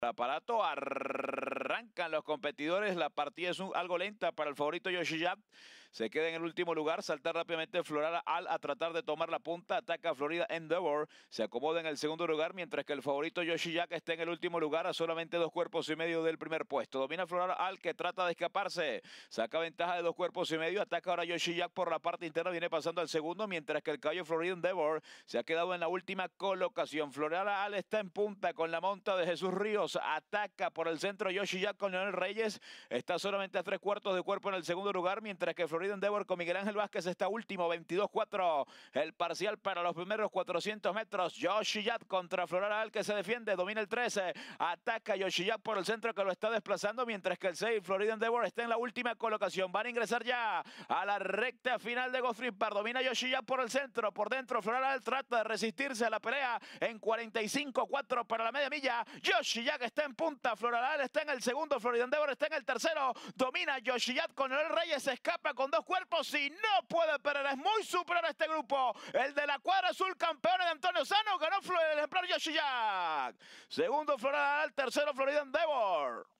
El aparato arrancan los competidores. La partida es algo lenta para el favorito Yoshiyab. Se queda en el último lugar, salta rápidamente Floral Al a tratar de tomar la punta, ataca a Florida Endeavor, se acomoda en el segundo lugar, mientras que el favorito Yoshi Jack está en el último lugar a solamente dos cuerpos y medio del primer puesto. Domina Floral Al que trata de escaparse, saca ventaja de dos cuerpos y medio, ataca ahora Yoshi Jack por la parte interna, viene pasando al segundo, mientras que el caballo Florida Endeavor se ha quedado en la última colocación. Floral Al está en punta con la monta de Jesús Ríos, ataca por el centro Jack con Leonel Reyes, está solamente a tres cuartos de cuerpo en el segundo lugar, mientras que Florida Florida Endeavor con Miguel Ángel Vázquez está último, 22-4 el parcial para los primeros 400 metros. Yoshiyat contra Floralal que se defiende, domina el 13, ataca Yoshiyat por el centro que lo está desplazando, mientras que el 6 Florida Endeavor está en la última colocación. Van a ingresar ya a la recta final de Godfrey Park. Domina Yoshiyat por el centro, por dentro Floral trata de resistirse a la pelea en 45-4 para la media milla. Yoshiyat está en punta, Floral está en el segundo, Florida Endeavor está en el tercero. Domina Yoshiyat con el Reyes, escapa con dos cuerpos y no puede perder. Es muy superior a este grupo. El de la cuadra azul, campeón de Antonio Sano, ganó el ejemplar Yoshiyak. Segundo Floral, tercero Florida Endeavor.